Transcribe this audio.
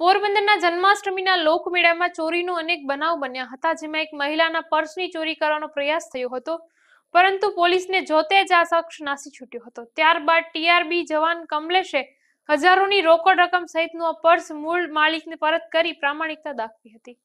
પોરબંદરના જન્માષ્ટમીના લોકમેળામાં ચોરીનો અનેક બનાવ બન્યા હતા જેમાં એક મહિલાના પર્સની ચોરી કરવાનો પ્રયાસ થયો હતો પરંતુ પોલીસને જોતે જ આ શખ્સ નાસી છૂટ્યો હતો ત્યારબાદ ટીઆરબી જવાન કમલેશે હજારોની રોકડ રકમ સહિતનું આ પર્સ મૂળ માલિકને પરત કરી પ્રામાણિકતા દાખવી હતી